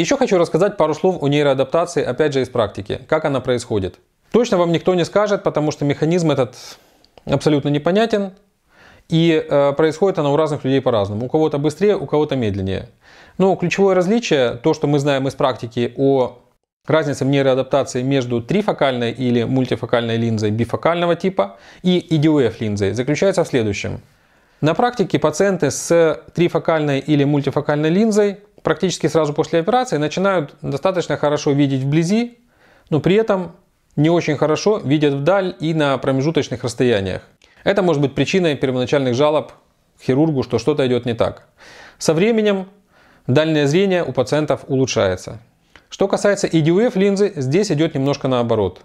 еще хочу рассказать пару слов о нейроадаптации, опять же из практики, как она происходит. Точно вам никто не скажет, потому что механизм этот абсолютно непонятен, и э, происходит она у разных людей по-разному. У кого-то быстрее, у кого-то медленнее. Но ключевое различие, то, что мы знаем из практики о разнице в нейроадаптации между трифокальной или мультифокальной линзой бифокального типа и EDUF линзой, заключается в следующем. На практике пациенты с трифокальной или мультифокальной линзой практически сразу после операции начинают достаточно хорошо видеть вблизи, но при этом не очень хорошо видят вдаль и на промежуточных расстояниях. Это может быть причиной первоначальных жалоб к хирургу, что что-то идет не так. Со временем дальнее зрение у пациентов улучшается. Что касается EDUF линзы, здесь идет немножко наоборот.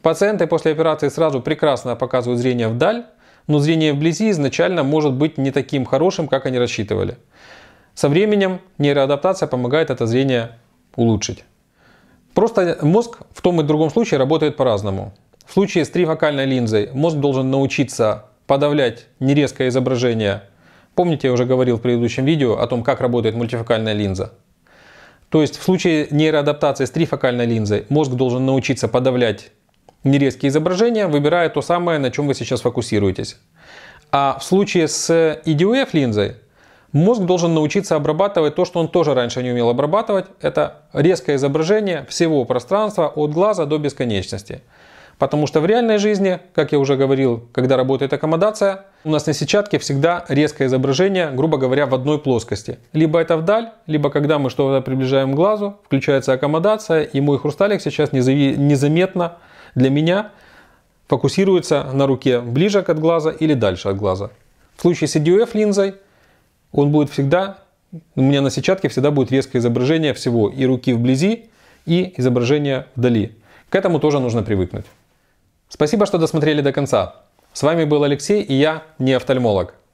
Пациенты после операции сразу прекрасно показывают зрение вдаль, но зрение вблизи изначально может быть не таким хорошим, как они рассчитывали. Со временем нейроадаптация помогает это зрение улучшить. Просто мозг в том и другом случае работает по-разному. В случае с трифокальной линзой мозг должен научиться подавлять нерезкое изображение. Помните, я уже говорил в предыдущем видео о том, как работает мультифокальная линза. То есть в случае нейроадаптации с трифокальной линзой мозг должен научиться подавлять нерезкие изображения, выбирая то самое, на чем вы сейчас фокусируетесь. А в случае с EDUF линзой Мозг должен научиться обрабатывать то, что он тоже раньше не умел обрабатывать. Это резкое изображение всего пространства от глаза до бесконечности. Потому что в реальной жизни, как я уже говорил, когда работает аккомодация, у нас на сетчатке всегда резкое изображение, грубо говоря, в одной плоскости. Либо это вдаль, либо когда мы что-то приближаем к глазу, включается аккомодация, и мой хрусталик сейчас незаметно для меня фокусируется на руке ближе к от глаза или дальше от глаза. В случае с EDF линзой он будет всегда, у меня на сетчатке всегда будет резкое изображение всего, и руки вблизи, и изображение вдали. К этому тоже нужно привыкнуть. Спасибо, что досмотрели до конца. С вами был Алексей и я, не офтальмолог.